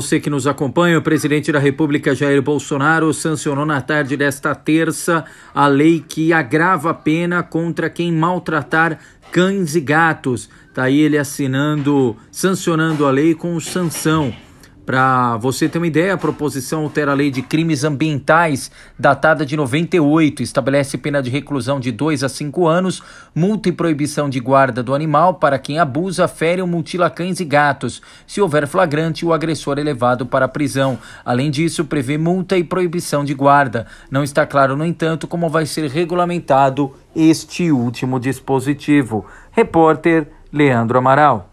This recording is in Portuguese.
Você que nos acompanha, o presidente da República Jair Bolsonaro sancionou na tarde desta terça a lei que agrava a pena contra quem maltratar cães e gatos. Tá aí ele assinando, sancionando a lei com sanção. Para você ter uma ideia, a proposição altera a lei de crimes ambientais, datada de 98, estabelece pena de reclusão de 2 a 5 anos, multa e proibição de guarda do animal para quem abusa, fere ou mutila cães e gatos. Se houver flagrante, o agressor é levado para a prisão. Além disso, prevê multa e proibição de guarda. Não está claro, no entanto, como vai ser regulamentado este último dispositivo. Repórter Leandro Amaral.